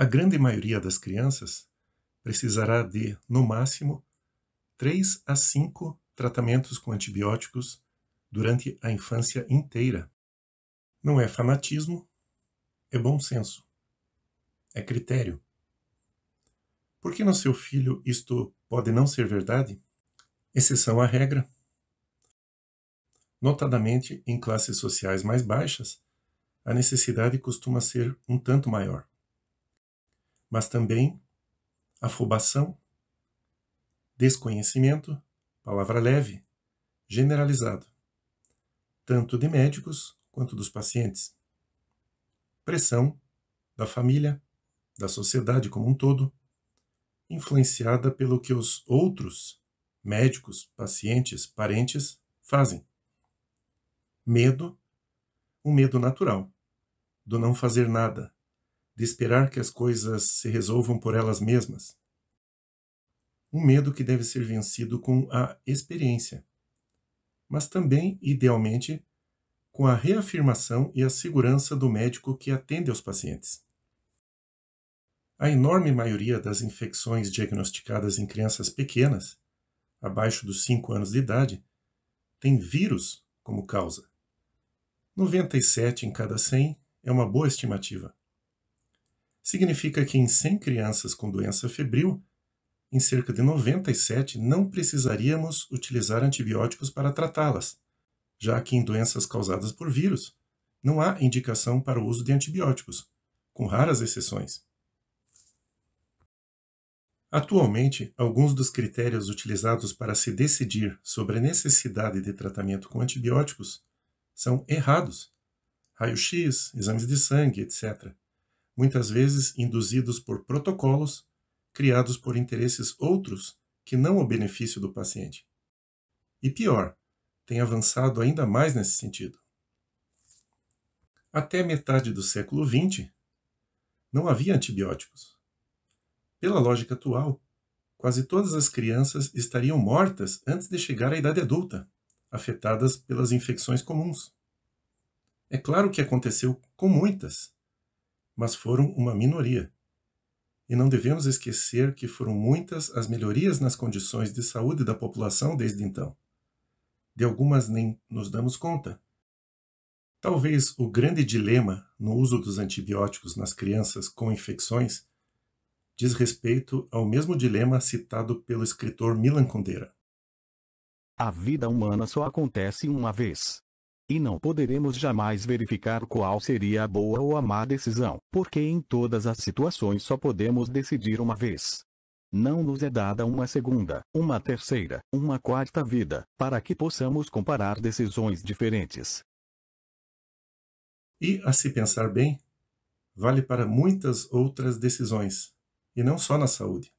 A grande maioria das crianças precisará de, no máximo, 3 a 5 tratamentos com antibióticos durante a infância inteira. Não é fanatismo, é bom senso. É critério. Por que no seu filho isto pode não ser verdade? Exceção à regra. Notadamente em classes sociais mais baixas, a necessidade costuma ser um tanto maior mas também afobação, desconhecimento, palavra leve, generalizado, tanto de médicos quanto dos pacientes. Pressão da família, da sociedade como um todo, influenciada pelo que os outros médicos, pacientes, parentes fazem. Medo, um medo natural, do não fazer nada, de esperar que as coisas se resolvam por elas mesmas. Um medo que deve ser vencido com a experiência, mas também, idealmente, com a reafirmação e a segurança do médico que atende aos pacientes. A enorme maioria das infecções diagnosticadas em crianças pequenas, abaixo dos 5 anos de idade, tem vírus como causa. 97 em cada 100 é uma boa estimativa significa que em 100 crianças com doença febril, em cerca de 97 não precisaríamos utilizar antibióticos para tratá-las, já que em doenças causadas por vírus, não há indicação para o uso de antibióticos, com raras exceções. Atualmente, alguns dos critérios utilizados para se decidir sobre a necessidade de tratamento com antibióticos são errados. Raio-X, exames de sangue, etc muitas vezes induzidos por protocolos criados por interesses outros que não o benefício do paciente. E pior, tem avançado ainda mais nesse sentido. Até metade do século XX, não havia antibióticos. Pela lógica atual, quase todas as crianças estariam mortas antes de chegar à idade adulta, afetadas pelas infecções comuns. É claro que aconteceu com muitas, mas foram uma minoria. E não devemos esquecer que foram muitas as melhorias nas condições de saúde da população desde então. De algumas nem nos damos conta. Talvez o grande dilema no uso dos antibióticos nas crianças com infecções diz respeito ao mesmo dilema citado pelo escritor Milan Kundera. A vida humana só acontece uma vez e não poderemos jamais verificar qual seria a boa ou a má decisão, porque em todas as situações só podemos decidir uma vez. Não nos é dada uma segunda, uma terceira, uma quarta vida, para que possamos comparar decisões diferentes. E, a se pensar bem, vale para muitas outras decisões, e não só na saúde.